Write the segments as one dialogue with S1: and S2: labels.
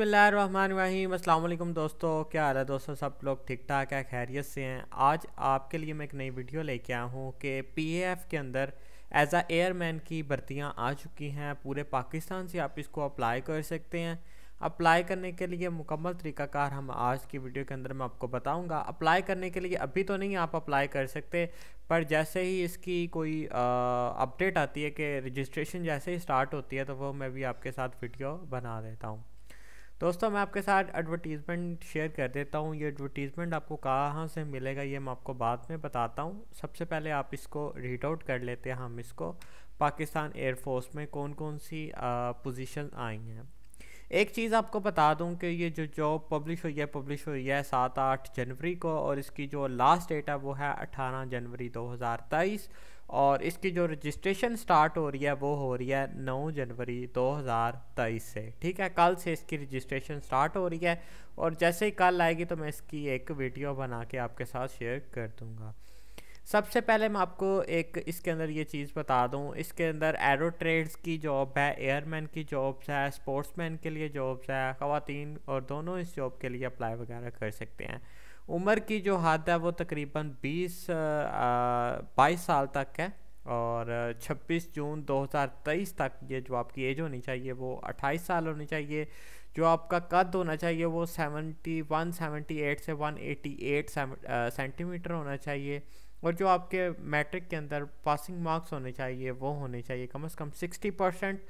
S1: बसमीम अल्लाम दोस्तों क्या हाल है दोस्तों सब लोग ठीक ठाक है खैरियत से हैं आज आपके लिए मैं एक नई वीडियो लेके आया हूँ कि एफ़ के अंदर एज आ एयरमैन की भर्तियाँ आ चुकी हैं पूरे पाकिस्तान से आप इसको अप्लाई कर सकते हैं अप्लाई करने के लिए मुकम्मल तरीकाकार हम आज की वीडियो के अंदर मैं आपको बताऊंगा अप्लाई करने के लिए अभी तो नहीं आप अप्लाई कर सकते पर जैसे ही इसकी कोई अपडेट आती है कि रजिस्ट्रेशन जैसे ही स्टार्ट होती है तो वो मैं भी आपके साथ वीडियो बना देता हूँ दोस्तों मैं आपके साथ एडवर्टीज़मेंट शेयर कर देता हूँ ये एडवर्टीज़मेंट आपको कहाँ से मिलेगा ये मैं आपको बाद में बताता हूँ सबसे पहले आप इसको रीड आउट कर लेते हैं हम इसको पाकिस्तान एयरफोर्स में कौन कौन सी पोजीशन आई हैं एक चीज़ आपको बता दूं कि ये जो जॉब पब्लिश हुई है पब्लिश हुई है सात आठ जनवरी को और इसकी जो लास्ट डेट है वो है अठारह जनवरी दो हज़ार तेईस और इसकी जो रजिस्ट्रेशन स्टार्ट हो रही है वो हो रही है नौ जनवरी दो हज़ार तेईस से ठीक है कल से इसकी रजिस्ट्रेशन स्टार्ट हो रही है और जैसे ही कल आएगी तो मैं इसकी एक वीडियो बना के आपके साथ शेयर कर दूँगा सबसे पहले मैं आपको एक इसके अंदर ये चीज़ बता दूँ इसके अंदर एरो ट्रेड्स की जॉब है एयरमैन की जॉब्स है स्पोर्ट्समैन के लिए जॉब्स है ख़वातीन और दोनों इस जॉब के लिए अप्लाई वगैरह कर सकते हैं उम्र की जो हद है वो तकरीबन 20 बाईस साल तक है और 26 जून 2023 तक ये जो आपकी एज होनी चाहिए वो 28 साल होनी चाहिए जो आपका कद होना चाहिए वो 71 78 से 188 सेंटीमीटर होना चाहिए और जो आपके मैट्रिक के अंदर पासिंग मार्क्स होने चाहिए वो होने चाहिए कम से कम सिक्सटी परसेंट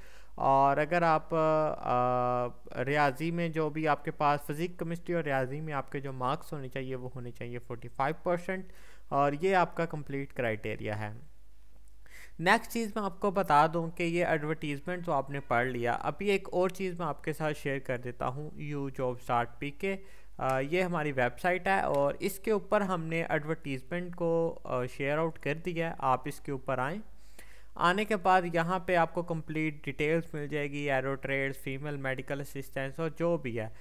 S1: और अगर आप आ, रियाजी में जो भी आपके पास फिज़िक केमिस्ट्री और रियाजी में आपके जो मार्क्स होने चाहिए वो होने चाहिए फोर्टी फाइव परसेंट और ये आपका कंप्लीट क्राइटेरिया है नेक्स्ट चीज़ मैं आपको बता दूं कि ये एडवर्टीज़मेंट तो आपने पढ़ लिया अभी एक और चीज़ मैं आपके साथ शेयर कर देता हूँ यू जॉब स्टार्ट पी के ये हमारी वेबसाइट है और इसके ऊपर हमने एडवर्टीज़मेंट को शेयर आउट कर दिया है आप इसके ऊपर आएँ आने के बाद यहाँ पे आपको कंप्लीट डिटेल्स मिल जाएगी aero trades female medical assistance और जो भी है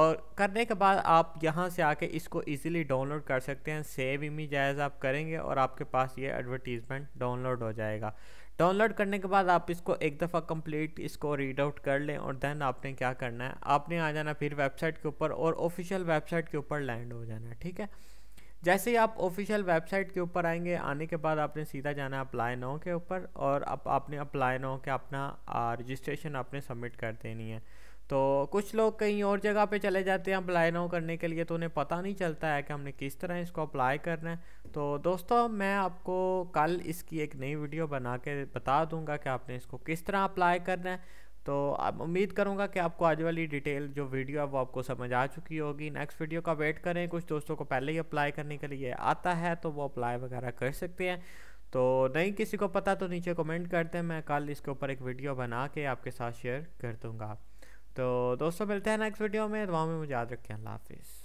S1: और करने के बाद आप यहाँ से आके इसको इजीली डाउनलोड कर सकते हैं सेव इमेज एज आप करेंगे और आपके पास ये एडवर्टीज़मेंट डाउनलोड हो जाएगा डाउनलोड करने के बाद आप इसको एक दफ़ा कंप्लीट इसको रीड आउट कर लें और देन आपने क्या करना है आपने आ जाना फिर वेबसाइट के ऊपर और ऑफिशियल वेबसाइट के ऊपर लैंड हो जाना है ठीक है जैसे ही आप ऑफिशियल वेबसाइट के ऊपर आएंगे आने के बाद आपने सीधा जाना है अप्लाई नाउ के ऊपर और अब आपने अप्लाई नाउ के अपना रजिस्ट्रेशन आपने सबमिट कर देनी है तो कुछ लोग कहीं और जगह पे चले जाते हैं अप्लाई नाउ करने के लिए तो उन्हें पता नहीं चलता है कि हमने किस तरह इसको अप्लाई करना है तो दोस्तों मैं आपको कल इसकी एक नई वीडियो बना के बता दूंगा कि आपने इसको किस तरह अप्लाई करना है तो अब उम्मीद करूँगा कि आपको आज वाली डिटेल जो वीडियो है वो आपको समझ आ चुकी होगी नेक्स्ट वीडियो का वेट करें कुछ दोस्तों को पहले ही अप्लाई करने के लिए आता है तो वो अप्लाई वगैरह कर सकते हैं तो नहीं किसी को पता तो नीचे कमेंट करते हैं मैं कल इसके ऊपर एक वीडियो बना के आपके साथ शेयर कर दूँगा तो दोस्तों मिलते हैं नेक्स्ट वीडियो में दुआ में मुझे याद रखें अल्लाह हाफिज़